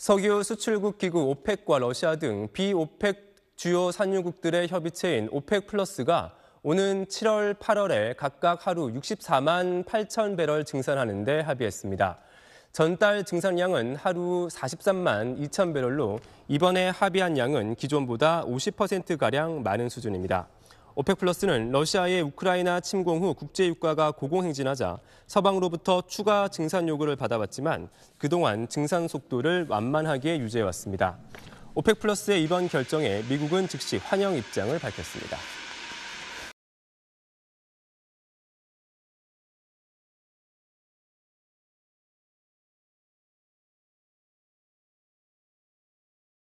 석유 수출국 기구 오펙과 러시아 등 비오펙 주요 산유국들의 협의체인 오펙 플러스가 오는 7월, 8월에 각각 하루 64만 8천 배럴 증산하는 데 합의했습니다. 전달 증산량은 하루 43만 2천 배럴로 이번에 합의한 양은 기존보다 50%가량 많은 수준입니다. 오펙 플러스는 러시아의 우크라이나 침공 후 국제 유가가 고공행진하자 서방으로부터 추가 증산 요구를 받아왔지만 그동안 증산 속도를 완만하게 유지해왔습니다. 오펙 플러스의 이번 결정에 미국은 즉시 환영 입장을 밝혔습니다.